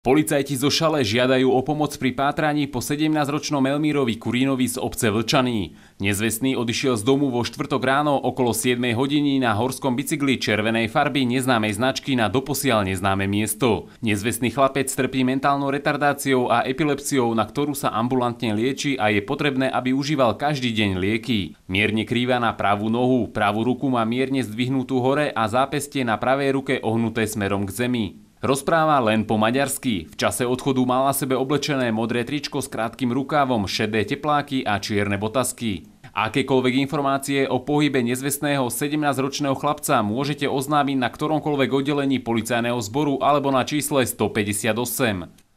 Policajti zo Šale žiadajú o pomoc pri pátraní po 17-ročnom Elmírovi Kurínovi z obce Vlčaný. Nezvestný odišiel z domu vo štvrtok ráno okolo 7 hodiny na horskom bicykli červenej farby neznámej značky na doposiaľ neznáme miesto. Nezvestný chlapec trpí mentálnou retardáciou a epilepsiou, na ktorú sa ambulantne lieči a je potrebné, aby užíval každý deň lieky. Mierne krýva na pravú nohu, pravú ruku má mierne zdvihnutú hore a zápestie na pravej ruke ohnuté smerom k zemi. Rozpráva len po maďarsky. V čase odchodu mal na sebe oblečené modré tričko s krátkým rukávom, šedé tepláky a čierne botasky. Akékoľvek informácie o pohybe nezvestného 17-ročného chlapca môžete oznámiť na ktoromkoľvek oddelení policajného zboru alebo na čísle 158.